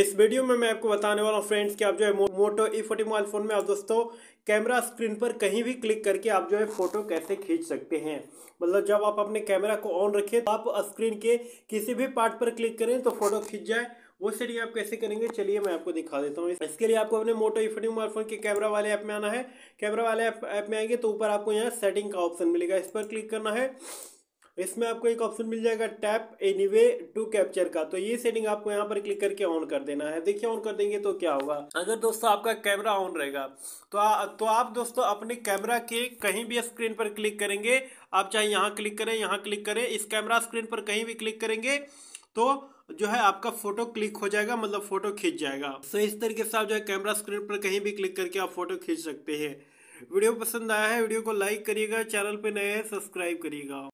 इस वीडियो में मैं आपको बताने वाला हूँ फ्रेंड्स कि आप जो है Moto E forty mobile phone में आप दोस्तों कैमरा स्क्रीन पर कहीं भी क्लिक करके आप जो है फ़ोटो कैसे खींच सकते हैं मतलब जब आप अपने कैमरा को ऑन रखें तो आप स्क्रीन के किसी भी पार्ट पर क्लिक करें तो फ़ोटो खींच जाए वो सेटिंग आप कैसे करेंगे चलिए मैं आपको दिखा देता हूँ इसके लिए आपको अपने मोटो ईफोटी मोबाइल फोन के कैमरा वाले ऐप में आना है कैमरा वाले ऐप में आएंगे तो ऊपर आपको यहाँ सेटिंग का ऑप्शन मिलेगा इस पर क्लिक करना है इसमें आपको एक ऑप्शन मिल जाएगा tap anyway to capture का तो ये सेटिंग आपको यहाँ पर क्लिक करके ऑन कर देना है देखिए ऑन कर देंगे तो क्या होगा अगर दोस्तों आपका कैमरा ऑन रहेगा तो आ, तो आप दोस्तों अपने कैमरा के कहीं भी स्क्रीन पर क्लिक करेंगे आप चाहे यहाँ क्लिक करें यहाँ क्लिक करें इस कैमरा स्क्रीन पर कहीं भी क्लिक करेंगे तो जो है आपका फोटो क्लिक हो जाएगा मतलब फोटो खींच जाएगा तो इस तरीके से आप जो है कैमरा स्क्रीन पर कहीं भी क्लिक करके आप फोटो खींच सकते हैं वीडियो पसंद आया है वीडियो को लाइक करिएगा चैनल पर नए हैं सब्सक्राइब करिएगा